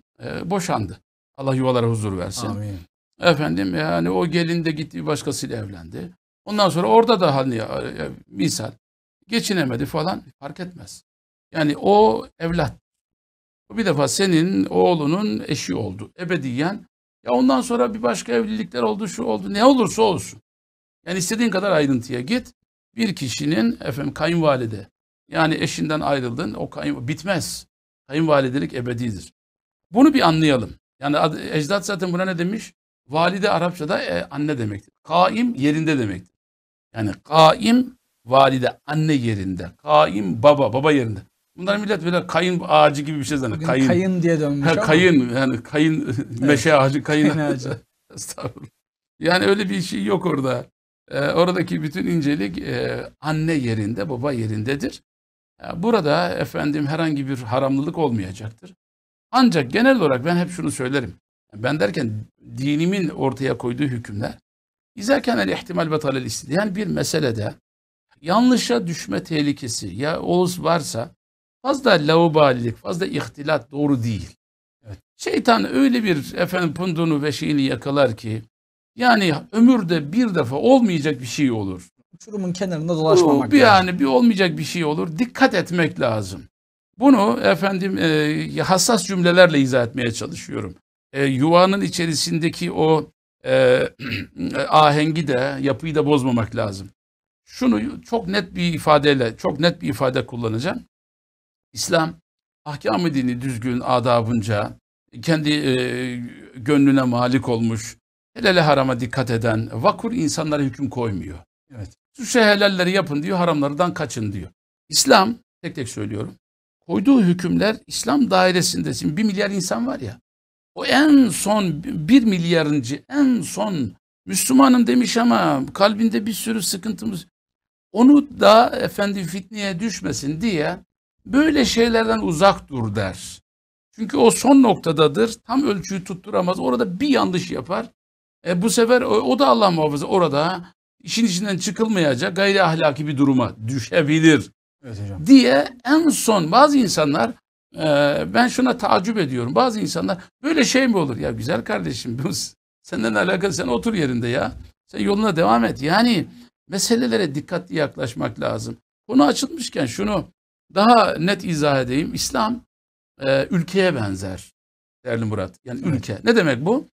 boşandı. Allah yuvalara huzur versin. Amin. Efendim yani o gelin de gitti bir başkasıyla evlendi. Ondan sonra orada da hani misal geçinemedi falan fark etmez. Yani o evlat bu bir defa senin oğlunun eşi oldu. Ebediyen. Ya ondan sonra bir başka evlilikler oldu, şu oldu. Ne olursa olsun. Yani istediğin kadar ayrıntıya git. Bir kişinin efendim kayınvalide. Yani eşinden ayrıldın. O kayın bitmez. Kayınvalidelik ebedidir. Bunu bir anlayalım. Yani ad, ecdat zaten buna ne demiş? Valide Arapçada e, anne demektir. Kaim yerinde demektir. Yani kaim valide anne yerinde. Kaim baba, baba yerinde. Bunlar millet böyle kayın ağacı gibi bir şey zannediyor. Kayın. kayın diye dönmüş ha, ama. Kayın yani kayın evet. meşe ağacı, kayın, kayın ağacı. Estağfurullah. Yani öyle bir şey yok orada. Ee, oradaki bütün incelik e, anne yerinde, baba yerindedir. Ee, burada efendim herhangi bir haramlılık olmayacaktır. Ancak genel olarak ben hep şunu söylerim. Ben derken dinimin ortaya koyduğu hükümler. İzerken el ihtimal ve talel Yani bir meselede yanlışa düşme tehlikesi ya oğuz varsa Fazla laubalilik, fazla ihtilat doğru değil. Evet. Şeytan öyle bir efendim pundunu ve şeyini yakalar ki yani ömürde bir defa olmayacak bir şey olur. Uçurumun kenarında dolaşmamak Bu, bir lazım. Yani bir olmayacak bir şey olur. Dikkat etmek lazım. Bunu efendim e, hassas cümlelerle izah etmeye çalışıyorum. E, yuvanın içerisindeki o e, ahengi de yapıyı da bozmamak lazım. Şunu çok net bir ifadeyle, çok net bir ifade kullanacağım. İslam ahkam-ı dini düzgün, adabınca, kendi e, gönlüne malik olmuş, helale harama dikkat eden, vakur insanlara hüküm koymuyor. Evet. Şu şey helalleri yapın diyor, haramlardan kaçın diyor. İslam, tek tek söylüyorum, koyduğu hükümler İslam dairesinde. Şimdi bir milyar insan var ya, o en son bir milyarıncı, en son Müslümanım demiş ama kalbinde bir sürü sıkıntımız. Onu da efendim fitneye düşmesin diye Böyle şeylerden uzak dur der. Çünkü o son noktadadır. Tam ölçüyü tutturamaz. Orada bir yanlış yapar. E, bu sefer o, o da Allah muhafaza orada işin içinden çıkılmayacak gayri ahlaki bir duruma düşebilir. Evet hocam. Diye en son bazı insanlar e, ben şuna tacip ediyorum. Bazı insanlar böyle şey mi olur? Ya güzel kardeşim senden alakalı sen otur yerinde ya. Sen yoluna devam et. Yani meselelere dikkatli yaklaşmak lazım. Konu açılmışken şunu daha net izah edeyim. İslam e, ülkeye benzer değerli Murat. Yani evet. ülke. Ne demek bu?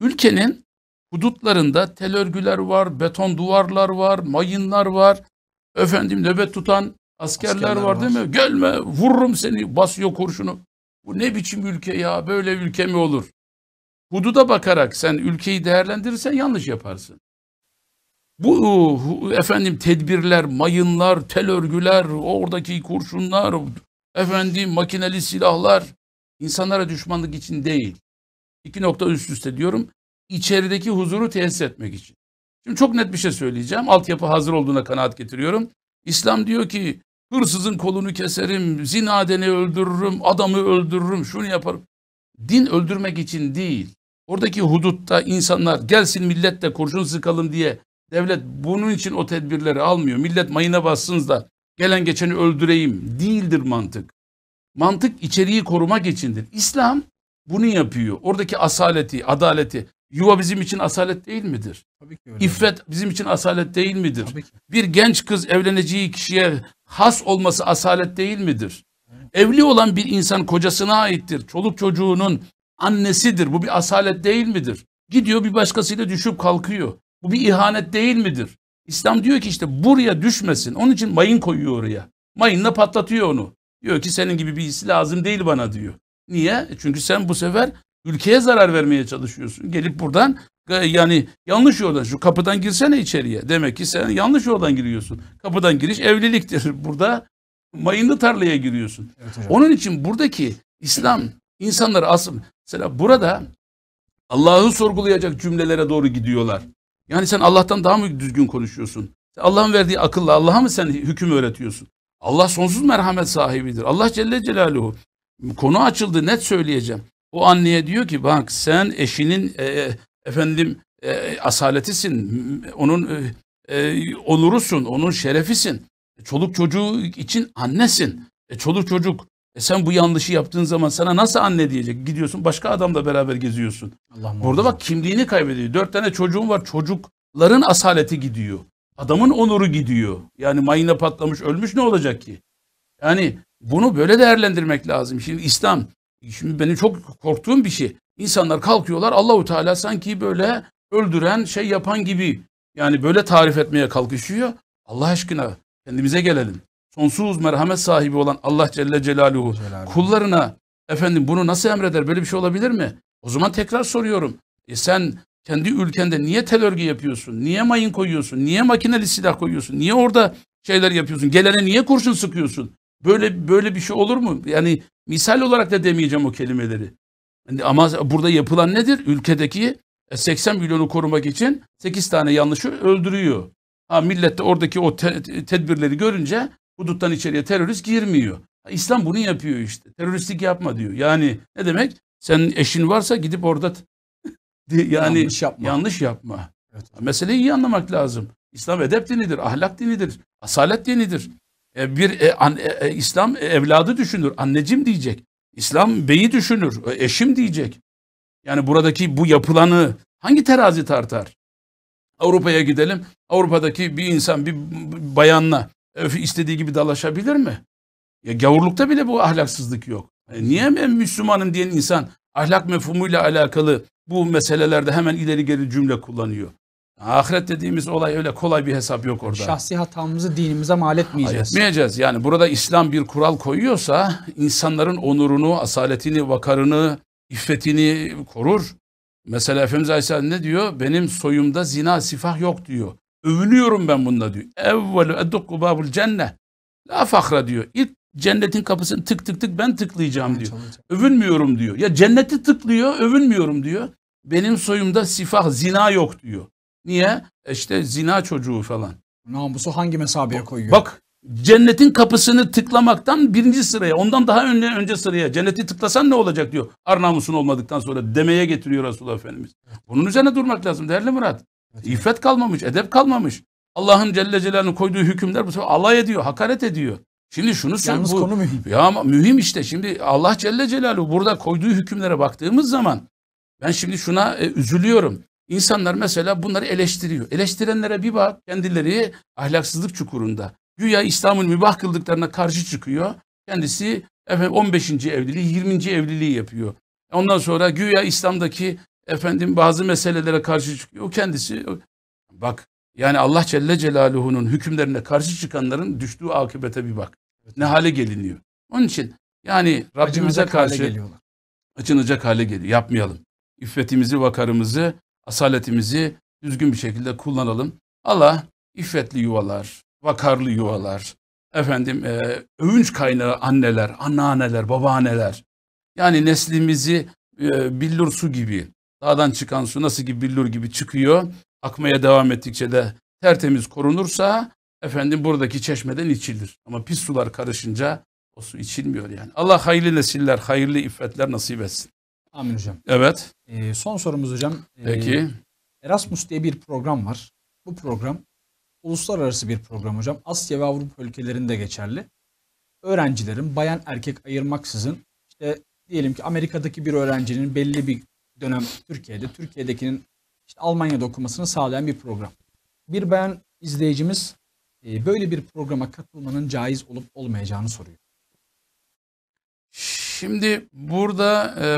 Ülkenin hudutlarında tel örgüler var, beton duvarlar var, mayınlar var. Efendim nöbet tutan askerler, askerler var, var değil mi? Gelme vururum seni basıyor kurşunu. Bu ne biçim ülke ya böyle ülke mi olur? Hududa bakarak sen ülkeyi değerlendirirsen yanlış yaparsın. Bu efendim tedbirler, mayınlar, tel örgüler, oradaki kurşunlar, efendim makineli silahlar insanlara düşmanlık için değil. İki nokta üst üste diyorum. İçerideki huzuru tesis etmek için. Şimdi çok net bir şey söyleyeceğim. Altyapı hazır olduğuna kanaat getiriyorum. İslam diyor ki hırsızın kolunu keserim, zinadeni öldürürüm, adamı öldürürüm, şunu yaparım. Din öldürmek için değil. Oradaki hudutta insanlar gelsin milletle kurşun sıkalım diye Devlet bunun için o tedbirleri almıyor. Millet mayına bassın da gelen geçeni öldüreyim değildir mantık. Mantık içeriği korumak içindir. İslam bunu yapıyor. Oradaki asaleti, adaleti. Yuva bizim için asalet değil midir? Tabii ki öyle. İffet bizim için asalet değil midir? Tabii ki. Bir genç kız evleneceği kişiye has olması asalet değil midir? Evli olan bir insan kocasına aittir. Çoluk çocuğunun annesidir. Bu bir asalet değil midir? Gidiyor bir başkasıyla düşüp kalkıyor. Bu bir ihanet değil midir? İslam diyor ki işte buraya düşmesin. Onun için mayın koyuyor oraya. Mayınla patlatıyor onu. Diyor ki senin gibi birisi lazım değil bana diyor. Niye? E çünkü sen bu sefer ülkeye zarar vermeye çalışıyorsun. Gelip buradan e, yani yanlış yoldan şu kapıdan girsene içeriye. Demek ki sen yanlış yoldan giriyorsun. Kapıdan giriş evliliktir. Burada mayınlı tarlaya giriyorsun. Evet Onun için buradaki İslam insanları asıl mesela burada Allah'ı sorgulayacak cümlelere doğru gidiyorlar. Yani sen Allah'tan daha mı düzgün konuşuyorsun? Allah'ın verdiği akılla Allah'a mı sen hüküm öğretiyorsun? Allah sonsuz merhamet sahibidir. Allah Celle Celaluhu. Konu açıldı net söyleyeceğim. O anneye diyor ki bak sen eşinin e, e, efendim e, asaletisin. Onun e, e, onurusun. Onun şerefisin. E, çoluk çocuğu için annesin. E, çoluk çocuk e sen bu yanlışı yaptığın zaman sana nasıl anne diyecek? Gidiyorsun başka adamla beraber geziyorsun. Allah Burada bak kimliğini kaybediyor. Dört tane çocuğun var. Çocukların asaleti gidiyor. Adamın onuru gidiyor. Yani mayına patlamış ölmüş ne olacak ki? Yani bunu böyle değerlendirmek lazım. Şimdi İslam, şimdi benim çok korktuğum bir şey. İnsanlar kalkıyorlar Allahu Teala sanki böyle öldüren şey yapan gibi. Yani böyle tarif etmeye kalkışıyor. Allah aşkına kendimize gelelim sonsuz merhamet sahibi olan Allah Celle Celaluhu Celaluhu. kullarına efendim bunu nasıl emreder böyle bir şey olabilir mi? O zaman tekrar soruyorum. E sen kendi ülkende niye tel örgü yapıyorsun? Niye mayın koyuyorsun? Niye makineli silah koyuyorsun? Niye orada şeyler yapıyorsun? Gelene niye kurşun sıkıyorsun? Böyle böyle bir şey olur mu? Yani misal olarak da demeyeceğim o kelimeleri. Ama burada yapılan nedir? Ülkedeki 80 e, milyonu korumak için 8 tane yanlışı öldürüyor. Ha millet de oradaki o te tedbirleri görünce huduttan içeriye terörist girmiyor. İslam bunu yapıyor işte. Teröristlik yapma diyor. Yani ne demek? Sen eşin varsa gidip orada yani yanlış yapma. Yanlış yapma. Evet. Meseleyi iyi anlamak lazım. İslam edep dinidir, ahlak dinidir, asalet dinidir. E, bir e, an, e, e İslam evladı düşünür, anneciğim diyecek. İslam beyi düşünür, e, eşim diyecek. Yani buradaki bu yapılanı hangi terazi tartar? Avrupa'ya gidelim. Avrupa'daki bir insan bir bayanla Öf istediği gibi dalaşabilir mi? Ya gavurlukta bile bu ahlaksızlık yok. E niye ben Müslümanım diyen insan ahlak mefhumuyla alakalı bu meselelerde hemen ileri geri cümle kullanıyor? Ahiret dediğimiz olay öyle kolay bir hesap yok orada. Şahsi hatamızı dinimize mal etmeyeceğiz. Etmeyeceğiz. Yani burada İslam bir kural koyuyorsa insanların onurunu, asaletini, vakarını, iffetini korur. Mesela Efendimiz Aleyhisselam ne diyor? Benim soyumda zina sifah yok diyor. Övünüyorum ben bunda diyor. Evvelu eddukku babul cennet. La fakra diyor. İlk cennetin kapısını tık tık tık ben tıklayacağım diyor. Övünmüyorum diyor. Ya cenneti tıklıyor, övünmüyorum diyor. Benim soyumda sifah, zina yok diyor. Niye? İşte zina çocuğu falan. Namusu hangi mesabeye koyuyor? Bak cennetin kapısını tıklamaktan birinci sıraya, ondan daha önce, önce sıraya. Cenneti tıklasan ne olacak diyor. Ar namusun olmadıktan sonra demeye getiriyor Resulullah Efendimiz. Bunun üzerine durmak lazım değerli Murat. İffet kalmamış, edep kalmamış. Allah'ın Celle Celaluhu'nun koyduğu hükümler bu sefer alay ediyor, hakaret ediyor. Şimdi şunu sen bu, konu mühim. Ya mühim işte. Şimdi Allah Celle Celaluhu burada koyduğu hükümlere baktığımız zaman ben şimdi şuna e, üzülüyorum. İnsanlar mesela bunları eleştiriyor. Eleştirenlere bir bak kendileri ahlaksızlık çukurunda. Güya İslam'ın mübah kıldıklarına karşı çıkıyor. Kendisi efendim 15. evliliği 20. evliliği yapıyor. Ondan sonra güya İslam'daki Efendim bazı meselelere karşı çıkıyor. O Kendisi bak yani Allah Celle Celaluhu'nun hükümlerine karşı çıkanların düştüğü akıbete bir bak. Ne hale geliniyor. Onun için yani Rabbimize karşı açınacak hale geliyor. Yapmayalım. İffetimizi, vakarımızı, asaletimizi düzgün bir şekilde kullanalım. Allah iffetli yuvalar, vakarlı yuvalar, efendim e, övünç kaynağı anneler, anneanneler, babaanneler. Yani neslimizi e, billur su gibi Dağdan çıkan su nasıl gibi billur gibi çıkıyor. Akmaya devam ettikçe de tertemiz korunursa efendim buradaki çeşmeden içilir. Ama pis sular karışınca o su içilmiyor yani. Allah hayırlı nesiller, hayırlı iffetler nasip etsin. Amin hocam. Evet. Ee, son sorumuz hocam. Ee, Erasmus diye bir program var. Bu program uluslararası bir program hocam. Asya ve Avrupa ülkelerinde geçerli. Öğrencilerin bayan erkek ayırmaksızın işte diyelim ki Amerika'daki bir öğrencinin belli bir dönem Türkiye'de. Türkiye'dekinin işte Almanya'da okumasını sağlayan bir program. Bir ben izleyicimiz e, böyle bir programa katılmanın caiz olup olmayacağını soruyor. Şimdi burada e,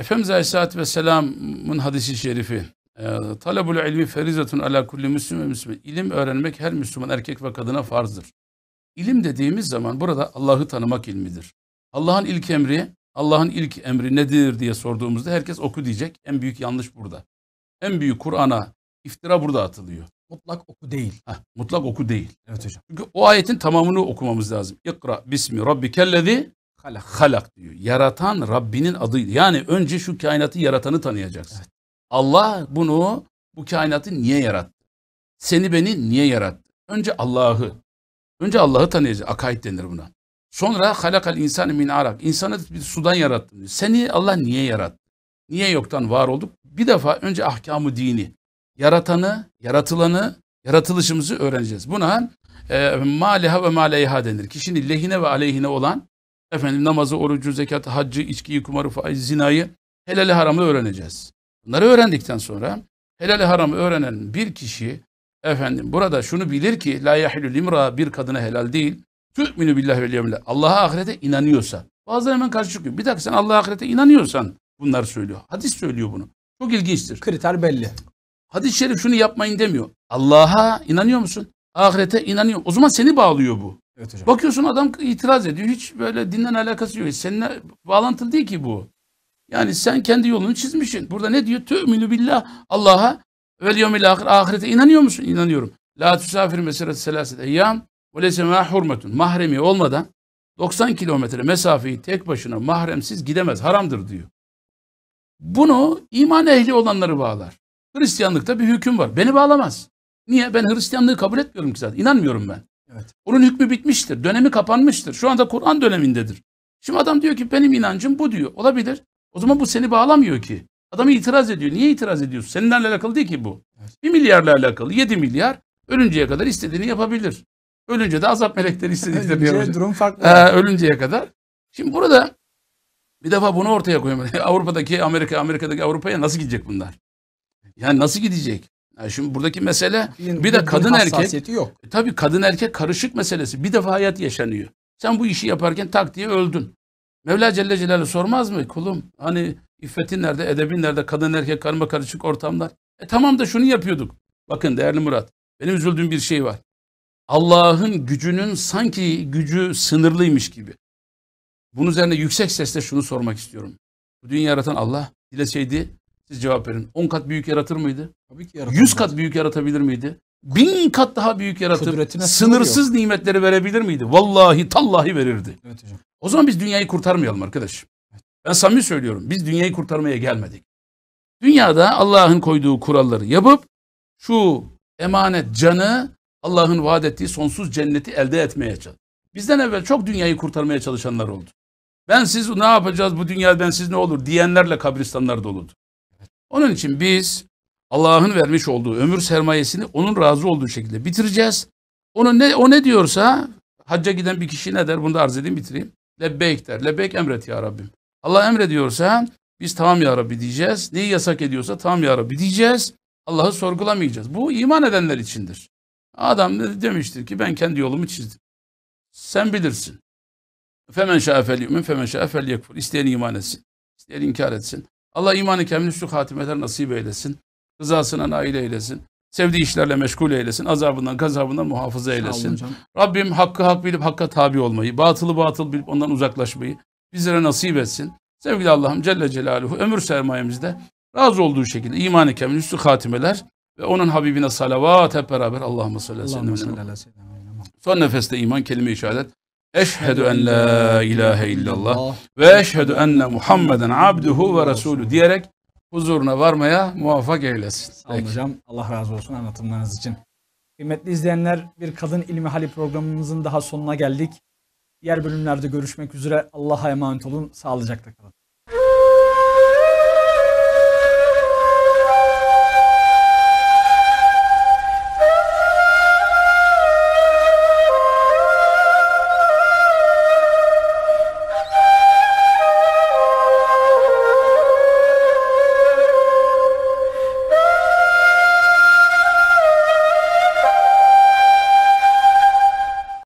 Efendimiz Aleyhisselatü Vesselam'ın hadisi şerifi e, Talabul ilmi ferizatun ala kulli müslüm ve müslümin. İlim öğrenmek her Müslüman erkek ve kadına farzdır. İlim dediğimiz zaman burada Allah'ı tanımak ilmidir. Allah'ın ilk emri Allah'ın ilk emri nedir diye sorduğumuzda herkes oku diyecek. En büyük yanlış burada. En büyük Kur'an'a iftira burada atılıyor. Mutlak oku değil. Heh, mutlak oku değil. Evet hocam. Çünkü o ayetin tamamını okumamız lazım. İkra bismi rabbikellezi halak. halak diyor. Yaratan Rabbinin adıydı. Yani önce şu kainatı yaratanı tanıyacaksın. Evet. Allah bunu bu kainatı niye yarattı? Seni beni niye yarattı? Önce Allah'ı. Önce Allah'ı tanıyacaksın Akaid denir buna. Sonra halakal insanı min arak. İnsanı bir sudan yarattın. Seni Allah niye yarattı? Niye yoktan var olduk? Bir defa önce ahkamı dini. Yaratanı, yaratılanı, yaratılışımızı öğreneceğiz. Buna e, maliha ve maleyha denir. Kişinin lehine ve aleyhine olan efendim namazı, orucu, zekatı, haccı, içkiyi, kumarı, faiz, zinayı, helali haramı öğreneceğiz. Bunları öğrendikten sonra helali haramı öğrenen bir kişi efendim burada şunu bilir ki la yahilul limra bir kadına helal değil. Tü'minü billahi vel yevmile. Allah'a ahirete inanıyorsa. Bazıları hemen karşı çıkıyor. Bir dakika sen Allah'a ahirete inanıyorsan bunlar söylüyor. Hadis söylüyor bunu. Çok ilginçtir. Kriter belli. Hadis-i şerif şunu yapmayın demiyor. Allah'a inanıyor musun? Ahirete inanıyor. O zaman seni bağlıyor bu. Evet hocam. Bakıyorsun adam itiraz ediyor. Hiç böyle dinle alakası yok. Seninle bağlantılı değil ki bu. Yani sen kendi yolunu çizmişsin. Burada ne diyor? Tü'minü billah Allah'a vel yevmil ahir. Ahirete inanıyor musun? İnanıyorum. La tüsafir meselet selaset eyyam. Velesema hurmetun. Mahremi olmadan 90 kilometre mesafeyi tek başına mahremsiz gidemez. Haramdır diyor. Bunu iman ehli olanları bağlar. Hristiyanlıkta bir hüküm var. Beni bağlamaz. Niye? Ben Hristiyanlığı kabul etmiyorum ki zaten. İnanmıyorum ben. Evet. Onun hükmü bitmiştir. Dönemi kapanmıştır. Şu anda Kur'an dönemindedir. Şimdi adam diyor ki benim inancım bu diyor. Olabilir. O zaman bu seni bağlamıyor ki. Adamı itiraz ediyor. Niye itiraz ediyorsun? Seninle alakalı değil ki bu. Evet. Bir milyarla alakalı. Yedi milyar ölünceye kadar istediğini yapabilir. Ölünce de azap melekleri istediklerini yer durum farklı. Ee, ölünceye kadar. Şimdi burada bir defa bunu ortaya koymalı. Avrupa'daki Amerika, Amerika'daki Avrupa'ya nasıl gidecek bunlar? Yani nasıl gidecek? Yani şimdi buradaki mesele Din, bir de kadın erkek. Yok. E, tabii kadın erkek karışık meselesi. Bir defa hayat yaşanıyor. Sen bu işi yaparken tak diye öldün. Mevla Celle Celaluhu sormaz mı kulum? Hani iffetin nerede, edebin nerede, kadın erkek karma karışık ortamlar. E tamam da şunu yapıyorduk. Bakın değerli Murat, benim üzüldüğüm bir şey var. Allah'ın gücünün sanki gücü sınırlıymış gibi. Bunun üzerine yüksek sesle şunu sormak istiyorum. Bu dünyayı yaratan Allah dileseydi siz cevap verin. 10 kat büyük yaratır mıydı? Tabii ki yaratamaz. 100 kat büyük yaratabilir miydi? Bin kat daha büyük yaratıp sınırsız yok. nimetleri verebilir miydi? Vallahi tallahi verirdi. Evet hocam. O zaman biz dünyayı kurtarmayalım arkadaş. Ben samimi söylüyorum. Biz dünyayı kurtarmaya gelmedik. Dünyada Allah'ın koyduğu kuralları yapıp şu emanet canı Allah'ın vaat ettiği sonsuz cenneti elde etmeye çalıştı. Bizden evvel çok dünyayı kurtarmaya çalışanlar oldu. Ben siz ne yapacağız bu dünya ben siz ne olur diyenlerle kabristanlar doludu. Onun için biz Allah'ın vermiş olduğu ömür sermayesini onun razı olduğu şekilde bitireceğiz. Onu ne, o ne diyorsa hacca giden bir kişi ne der? Bunu da arz edeyim bitireyim. Lebbeyk der. Lebbeyk emret ya Rabbim. Allah emrediyorsa biz tamam ya Rabbi diyeceğiz. Neyi yasak ediyorsa tamam ya Rabbi diyeceğiz. Allah'ı sorgulamayacağız. Bu iman edenler içindir. Adam dedi, demiştir ki ben kendi yolumu çizdim. Sen bilirsin. Femen şafel yu'min, femen şafel yekfur. İsteyen iman etsin, isteyen inkar etsin. Allah imanı kemli şu hatimeler nasip eylesin. Rızasına nail eylesin. Sevdiği işlerle meşgul eylesin. Azabından, gazabından muhafaza eylesin. Rabbim hakkı hak bilip hakka tabi olmayı, batılı batıl bilip ondan uzaklaşmayı bizlere nasip etsin. Sevgili Allah'ım Celle Celaluhu ömür sermayemizde razı olduğu şekilde imanı kemil üstü hatimeler ve onun Habibine salavat hep beraber Allahümme salli aleyhi ve sellem. Son nefeste iman kelime-i şehadet. Eşhedü en la ilahe illallah ve eşhedü enne Muhammeden abduhu ve resulü diyerek huzuruna varmaya muvaffak eylesin. Sağ olun hocam. Allah razı olsun anlatımlarınız için. Kıymetli izleyenler bir kadın ilmi hali programımızın daha sonuna geldik. Diğer bölümlerde görüşmek üzere. Allah'a emanet olun. Sağlıcakla kalın.